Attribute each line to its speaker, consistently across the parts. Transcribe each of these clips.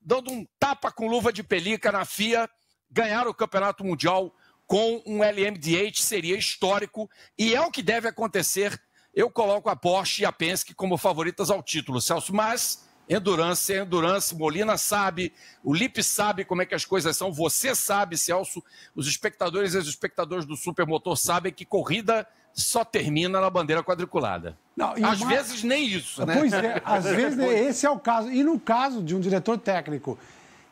Speaker 1: dando um tapa com luva de pelica na FIA, ganhar o campeonato mundial com um LMDH seria histórico e é o que deve acontecer. Eu coloco a Porsche e a Penske como favoritas ao título, Celso, mas Endurance, Endurance, Molina sabe, o Lipe sabe como é que as coisas são, você sabe, Celso, os espectadores e os espectadores do Supermotor sabem que corrida só termina na bandeira quadriculada. Não, às vezes nem isso, né? Pois é, às vezes esse
Speaker 2: é o caso. E no caso de um diretor técnico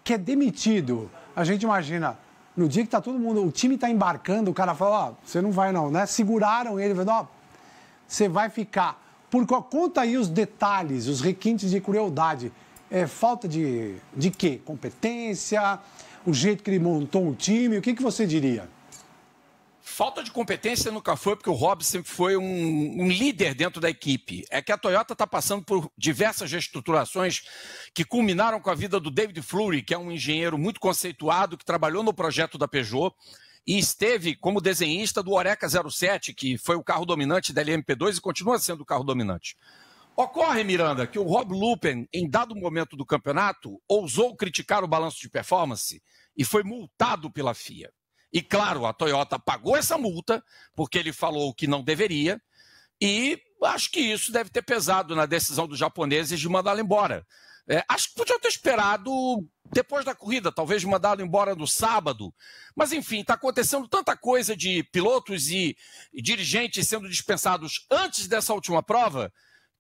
Speaker 2: que é demitido, a gente imagina, no dia que está todo mundo, o time está embarcando, o cara fala, ó, oh, você não vai não, né? Seguraram ele, falando, ó, oh, você vai ficar. Porque ó, conta aí os detalhes, os requintes de crueldade. É falta de, de quê? Competência? O jeito que ele montou o time? O que, que você
Speaker 1: diria? Falta de competência nunca foi, porque o Rob sempre foi um, um líder dentro da equipe. É que a Toyota está passando por diversas reestruturações que culminaram com a vida do David Flury, que é um engenheiro muito conceituado, que trabalhou no projeto da Peugeot e esteve como desenhista do Oreca 07, que foi o carro dominante da LMP2 e continua sendo o carro dominante. Ocorre, Miranda, que o Rob Lupin, em dado momento do campeonato, ousou criticar o balanço de performance e foi multado pela FIA. E claro, a Toyota pagou essa multa, porque ele falou que não deveria, e acho que isso deve ter pesado na decisão dos japoneses de mandá-lo embora. É, acho que podia ter esperado depois da corrida, talvez mandado embora no sábado. Mas, enfim, está acontecendo tanta coisa de pilotos e, e dirigentes sendo dispensados antes dessa última prova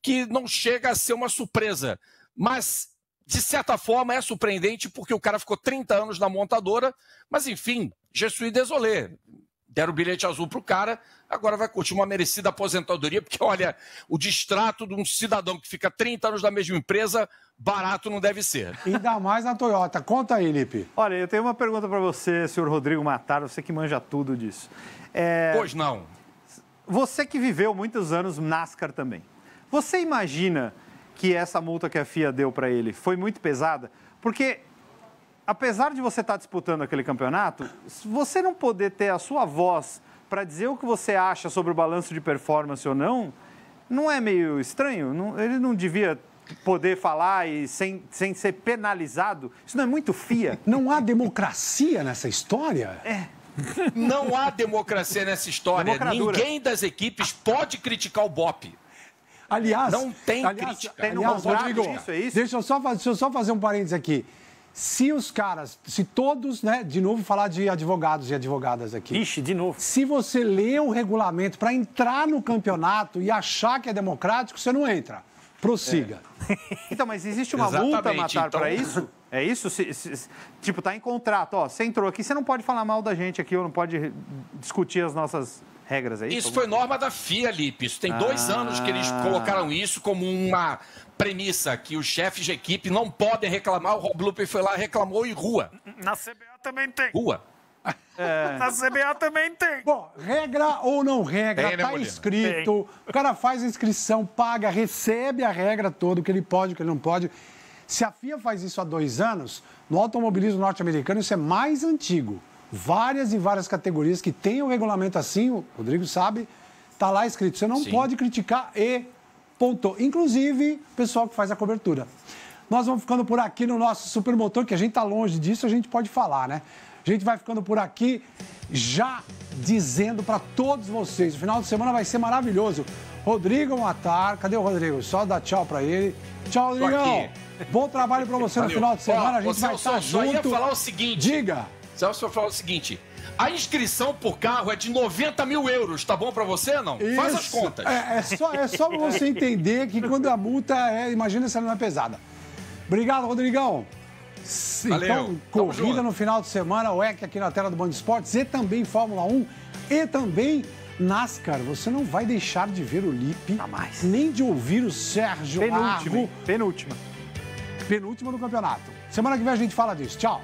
Speaker 1: que não chega a ser uma surpresa. Mas, de certa forma, é surpreendente porque o cara ficou 30 anos na montadora, mas, enfim, Jesuí Desolé deram o bilhete azul para o cara, agora vai curtir uma merecida aposentadoria, porque olha, o distrato de um cidadão que fica 30 anos na mesma empresa, barato não deve ser.
Speaker 3: Ainda mais na Toyota. Conta aí, Lipe. Olha, eu tenho uma pergunta para você, senhor Rodrigo Matar, você que manja tudo disso. É... Pois não. Você que viveu muitos anos NASCAR também, você imagina que essa multa que a FIA deu para ele foi muito pesada? Porque apesar de você estar tá disputando aquele campeonato, você não poder ter a sua voz para dizer o que você acha sobre o balanço de performance ou não, não é meio estranho? Não, ele não devia poder falar e sem, sem ser penalizado? Isso não é muito fia? Não há democracia nessa história? É.
Speaker 1: Não há democracia nessa história. Ninguém das equipes pode criticar o BOP.
Speaker 2: Aliás, não tem aliás, crítica. Tem aliás, Rodrigo, isso, é isso? Deixa, eu só, deixa eu só fazer um parênteses aqui. Se os caras, se todos, né, de novo falar de advogados e advogadas aqui. Ixi, de novo. Se você lê o regulamento para entrar no campeonato e achar que é democrático, você não entra. Prossiga. É. Então, mas
Speaker 3: existe uma multa, Matar, então... para isso? É isso? Se, se, se, tipo, tá em contrato, ó, você entrou aqui, você não pode falar mal da gente aqui ou não pode discutir as nossas regras aí? Isso foi
Speaker 1: é? norma da FIA, Lipe. Isso tem ah. dois anos que eles colocaram isso como uma premissa, que os chefes de equipe não podem reclamar. O Rob Lupe foi lá, reclamou em rua. Na CBA também tem. Rua. É. Na CBA também tem. Bom, regra ou não regra, tem, né, tá escrito. Tem. O cara faz
Speaker 2: a inscrição, paga, recebe a regra toda, o que ele pode, o que ele não pode. Se a FIA faz isso há dois anos, no automobilismo norte-americano isso é mais antigo várias e várias categorias que tem o regulamento assim, o Rodrigo sabe, está lá escrito. Você não Sim. pode criticar e pontou. Inclusive, o pessoal que faz a cobertura. Nós vamos ficando por aqui no nosso supermotor, que a gente está longe disso, a gente pode falar, né? A gente vai ficando por aqui já dizendo para todos vocês, o final de semana vai ser maravilhoso. Rodrigo Matar, cadê o Rodrigo? Só dá tchau para ele. Tchau, Rodrigão. Bom trabalho para você Valeu. no final de semana, a gente vai estar tá junto. ia falar o seguinte.
Speaker 1: Diga. Celso senhor fala o seguinte: a inscrição por carro é de 90 mil euros, tá bom para você ou não? Isso. Faz as contas. É, é só, é só você entender
Speaker 2: que quando a multa é. Imagina se ela não é pesada. Obrigado, Rodrigão. Então, Valeu. Então, corrida junto. no final de semana, o EC aqui na tela do Band Esportes e também Fórmula 1 e também NASCAR. Você não vai deixar de ver o Lipe, nem de ouvir o Sérgio Penúltimo. Penúltima. Penúltima no campeonato. Semana que vem a gente fala disso. Tchau.